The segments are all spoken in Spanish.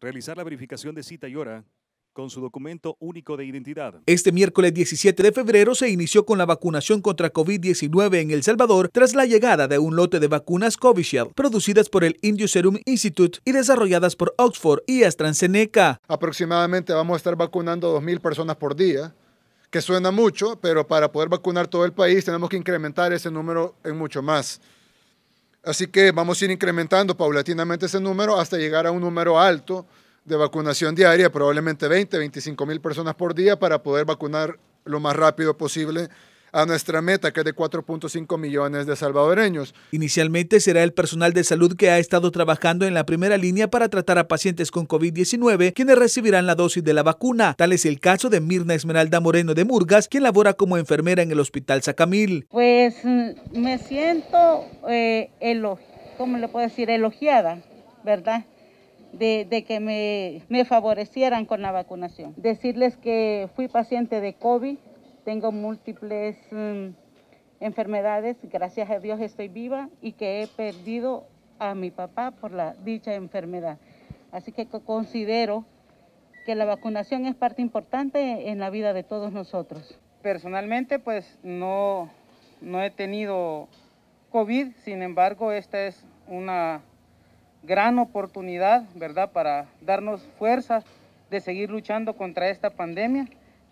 realizar la verificación de cita y hora con su documento único de identidad. Este miércoles 17 de febrero se inició con la vacunación contra COVID-19 en El Salvador tras la llegada de un lote de vacunas Covishield producidas por el Indio Serum Institute y desarrolladas por Oxford y AstraZeneca. Aproximadamente vamos a estar vacunando 2.000 personas por día, que suena mucho, pero para poder vacunar todo el país tenemos que incrementar ese número en mucho más. Así que vamos a ir incrementando paulatinamente ese número hasta llegar a un número alto de vacunación diaria, probablemente 20, 25 mil personas por día, para poder vacunar lo más rápido posible a nuestra meta, que de 4.5 millones de salvadoreños. Inicialmente será el personal de salud que ha estado trabajando en la primera línea para tratar a pacientes con COVID-19 quienes recibirán la dosis de la vacuna. Tal es el caso de Mirna Esmeralda Moreno de Murgas, quien labora como enfermera en el Hospital Sacamil. Pues mm, me siento, eh, ¿cómo le puedo decir? Elogiada, ¿verdad? De, que me, me favorecieran con la vacunación. Decirles que fui paciente de COVID tengo múltiples mm, enfermedades, gracias a Dios estoy viva y que he perdido a mi papá por la dicha enfermedad. Así que considero que la vacunación es parte importante en la vida de todos nosotros. Personalmente pues no, no he tenido COVID, sin embargo esta es una gran oportunidad, ¿verdad?, para darnos fuerza de seguir luchando contra esta pandemia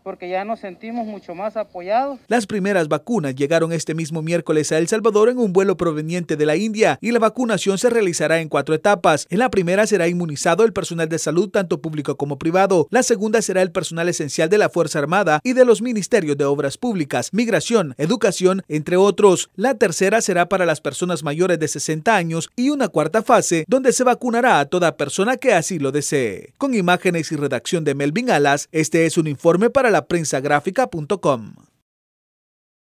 porque ya nos sentimos mucho más apoyados. Las primeras vacunas llegaron este mismo miércoles a El Salvador en un vuelo proveniente de la India y la vacunación se realizará en cuatro etapas. En la primera será inmunizado el personal de salud tanto público como privado. La segunda será el personal esencial de la Fuerza Armada y de los Ministerios de Obras Públicas, Migración, Educación, entre otros. La tercera será para las personas mayores de 60 años y una cuarta fase donde se vacunará a toda persona que así lo desee. Con imágenes y redacción de Melvin Alas, este es un informe para la prensa gráfica.com.